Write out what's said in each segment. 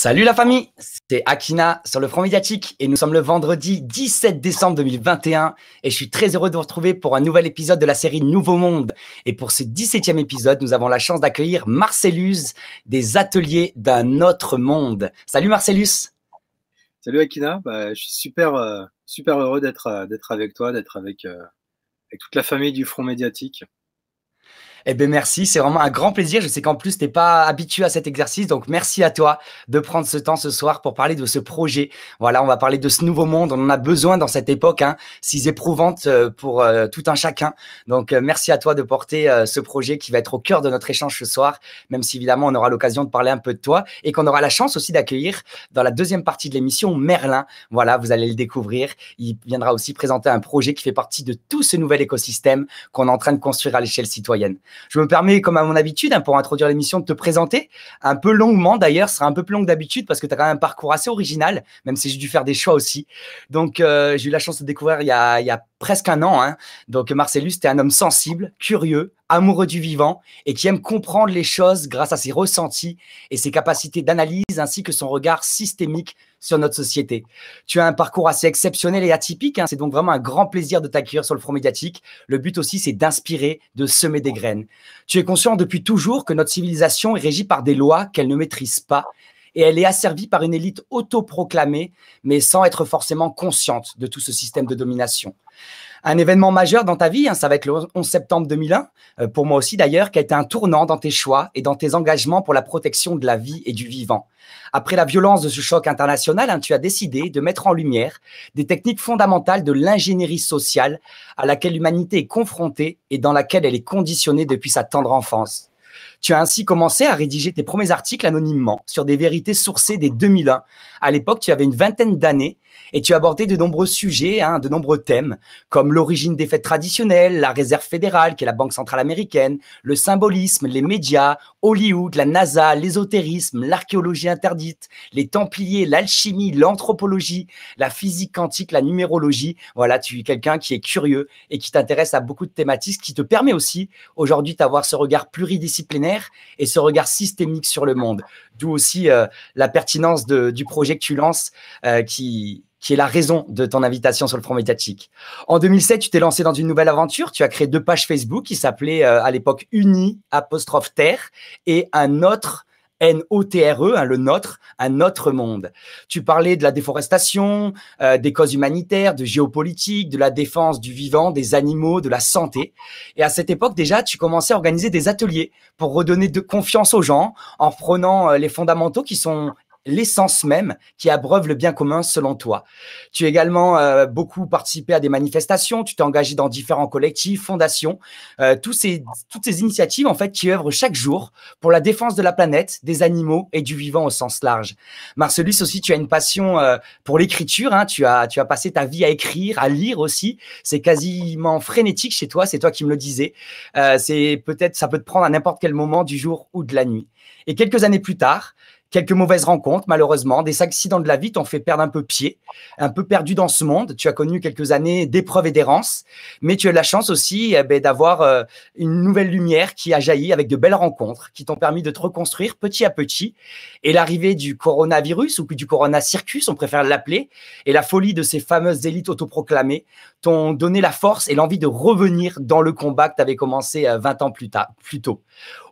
Salut la famille, c'est Akina sur le Front Médiatique et nous sommes le vendredi 17 décembre 2021 et je suis très heureux de vous retrouver pour un nouvel épisode de la série Nouveau Monde. Et pour ce 17e épisode, nous avons la chance d'accueillir Marcellus des ateliers d'un autre monde. Salut Marcellus Salut Akina, bah, je suis super, euh, super heureux euh, d'être avec toi, d'être euh, avec toute la famille du Front Médiatique. Eh bien, merci. C'est vraiment un grand plaisir. Je sais qu'en plus, tu n'es pas habitué à cet exercice. Donc, merci à toi de prendre ce temps ce soir pour parler de ce projet. Voilà, on va parler de ce nouveau monde. On en a besoin dans cette époque, hein, si éprouvante euh, pour euh, tout un chacun. Donc, euh, merci à toi de porter ce projet qui va être au cœur de notre échange ce soir, même si évidemment, on aura l'occasion de parler un peu de toi et qu'on aura la chance aussi d'accueillir dans la deuxième partie de l'émission Merlin. Voilà, vous allez le découvrir. Il viendra aussi présenter un projet qui fait partie de tout ce nouvel écosystème qu'on est en train de construire à l'échelle citoyenne. Je me permets, comme à mon habitude, hein, pour introduire l'émission, de te présenter un peu longuement. D'ailleurs, ce sera un peu plus long que d'habitude parce que tu as quand même un parcours assez original, même si j'ai dû faire des choix aussi. Donc, euh, j'ai eu la chance de découvrir il y a, presque un an. Hein. Donc, Marcellus, tu es un homme sensible, curieux, amoureux du vivant et qui aime comprendre les choses grâce à ses ressentis et ses capacités d'analyse ainsi que son regard systémique sur notre société. Tu as un parcours assez exceptionnel et atypique. Hein. C'est donc vraiment un grand plaisir de t'accueillir sur le front médiatique. Le but aussi, c'est d'inspirer, de semer des graines. Tu es conscient depuis toujours que notre civilisation est régie par des lois qu'elle ne maîtrise pas et elle est asservie par une élite autoproclamée, mais sans être forcément consciente de tout ce système de domination. Un événement majeur dans ta vie, hein, ça va être le 11 septembre 2001, euh, pour moi aussi d'ailleurs, qui a été un tournant dans tes choix et dans tes engagements pour la protection de la vie et du vivant. Après la violence de ce choc international, hein, tu as décidé de mettre en lumière des techniques fondamentales de l'ingénierie sociale à laquelle l'humanité est confrontée et dans laquelle elle est conditionnée depuis sa tendre enfance. Tu as ainsi commencé à rédiger tes premiers articles anonymement sur des vérités sourcées des 2001. À l'époque, tu avais une vingtaine d'années et tu abordais de nombreux sujets, hein, de nombreux thèmes, comme l'origine des fêtes traditionnelles, la réserve fédérale, qui est la Banque centrale américaine, le symbolisme, les médias, Hollywood, la NASA, l'ésotérisme, l'archéologie interdite, les templiers, l'alchimie, l'anthropologie, la physique quantique, la numérologie. Voilà, tu es quelqu'un qui est curieux et qui t'intéresse à beaucoup de thématiques, qui te permet aussi aujourd'hui d'avoir ce regard pluridisciplinaire et ce regard systémique sur le monde. D'où aussi euh, la pertinence du projet que tu lances euh, qui, est la raison de ton invitation sur le front médiatique. En 2007, tu t'es lancé dans une nouvelle aventure. Tu as créé deux pages Facebook qui s'appelaient euh, à l'époque Uni apostrophe Terre et un autre n e, hein, le nôtre, un autre monde. Tu parlais de la déforestation, euh, des causes humanitaires, de géopolitique, de la défense du vivant, des animaux, de la santé. Et à cette époque, déjà, tu commençais à organiser des ateliers pour redonner de confiance aux gens en prenant euh, les fondamentaux qui sont l'essence même qui abreuve le bien commun selon toi. Tu as également euh, beaucoup participé à des manifestations, tu t'es engagé dans différents collectifs, fondations, euh, tous ces, toutes ces initiatives en fait qui œuvrent chaque jour pour la défense de la planète, des animaux et du vivant au sens large. Marcelus aussi, tu as une passion euh, pour l'écriture, hein. tu, as, tu as passé ta vie à écrire, à lire aussi, c'est quasiment frénétique chez toi, c'est toi qui me le disais, c'est peut-être ça peut te prendre à n'importe quel moment du jour ou de la nuit. Et quelques années plus tard, quelques mauvaises rencontres, malheureusement, des accidents de la vie t'ont fait perdre un peu pied, un peu perdu dans ce monde. Tu as connu quelques années d'épreuves et d'errances, mais tu as eu la chance aussi eh ben, d'avoir euh, une nouvelle lumière qui a jailli avec de belles rencontres qui t'ont permis de te reconstruire petit à petit. Et l'arrivée du coronavirus, ou plus du corona circus, on préfère l'appeler, et la folie de ces fameuses élites autoproclamées t'ont donné la force et l'envie de revenir dans le combat que tu avais commencé 20 euh, ans plus, tard, plus tôt.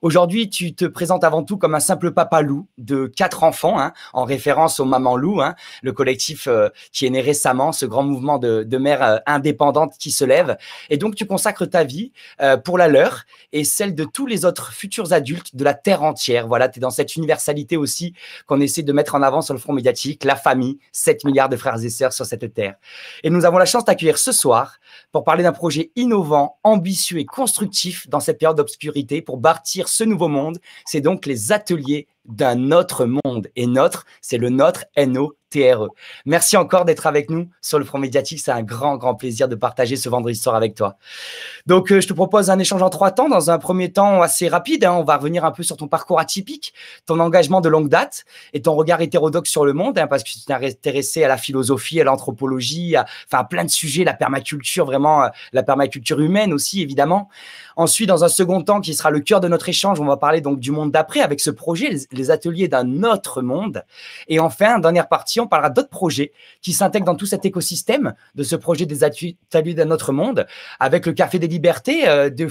Aujourd'hui, tu te présentes avant tout comme un simple papa loup de quatre enfants, hein, en référence aux Maman Lou, hein, le collectif euh, qui est né récemment, ce grand mouvement de, mères euh, indépendantes qui se lèvent. Et donc, tu consacres ta vie euh, pour la leur et celle de tous les autres futurs adultes de la Terre entière. Voilà, tu es dans cette universalité aussi qu'on essaie de mettre en avant sur le front médiatique, la famille, 7 milliards de frères et sœurs sur cette Terre. Et nous avons la chance d'accueillir ce soir pour parler d'un projet innovant, ambitieux et constructif dans cette période d'obscurité pour bâtir ce nouveau monde. C'est donc les ateliers d'un autre monde. Et notre, c'est le nôtre, NO, TRE. Merci encore d'être avec nous sur le Front Médiatique. C'est un grand, grand plaisir de partager ce vendredi soir avec toi. Donc, euh, je te propose un échange en trois temps. Dans un premier temps assez rapide, hein, on va revenir un peu sur ton parcours atypique, ton engagement de longue date et ton regard hétérodoxe sur le monde, hein, parce que tu t'es intéressé à la philosophie, à l'anthropologie, à, enfin, plein de sujets, la permaculture, vraiment, euh, la permaculture humaine aussi, évidemment. Ensuite, dans un second temps, qui sera le cœur de notre échange, on va parler donc du monde d'après avec ce projet, les, les ateliers d'un autre monde. Et enfin, dernière partie, on parlera d'autres projets qui s'intègrent dans tout cet écosystème de ce projet des ateliers d'un autre monde, avec le Café des Libertés euh, de,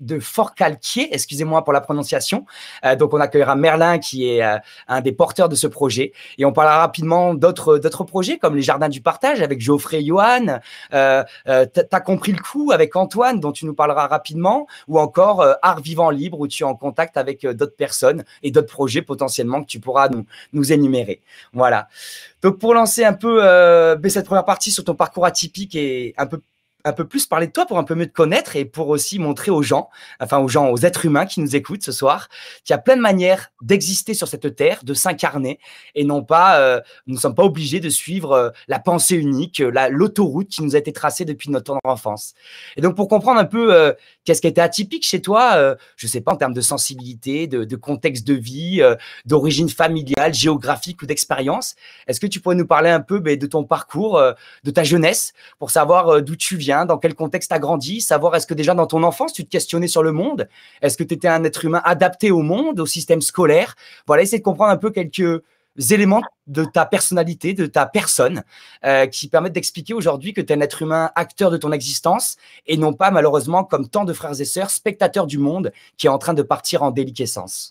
de Fort Calquier, excusez-moi pour la prononciation. Euh, donc, on accueillera Merlin, qui est euh, un des porteurs de ce projet. Et on parlera rapidement d'autres projets, comme les Jardins du Partage, avec Geoffrey et Johan. T'as compris le coup avec Antoine, dont tu nous parleras rapidement, ou encore Art Vivant Libre, où tu es en contact avec d'autres personnes et d'autres projets potentiellement que tu pourras nous, nous énumérer. Voilà. Donc pour lancer un peu euh, cette première partie sur ton parcours atypique et un peu un peu plus parler de toi pour un peu mieux te connaître et pour aussi montrer aux gens, enfin aux gens, aux êtres humains qui nous écoutent ce soir, qu'il y a plein de manières d'exister sur cette terre, de s'incarner et non pas, euh, nous ne sommes pas obligés de suivre euh, la pensée unique, euh, l'autoroute qui nous a été tracée depuis notre enfance. Et donc pour comprendre un peu qu'est-ce qui était atypique chez toi, je ne sais pas en termes de sensibilité, de, contexte de vie, d'origine familiale, géographique ou d'expérience, est-ce que tu pourrais nous parler un peu ben, de ton parcours, de ta jeunesse, pour savoir d'où tu viens dans quel contexte tu grandi, savoir est-ce que déjà dans ton enfance, tu te questionnais sur le monde, est-ce que tu étais un être humain adapté au monde, au système scolaire. Voilà, essayer de comprendre un peu quelques éléments de ta personnalité, de ta personne, euh, qui permettent d'expliquer aujourd'hui que tu es un être humain acteur de ton existence et non pas malheureusement comme tant de frères et sœurs, spectateurs du monde qui est en train de partir en déliquescence.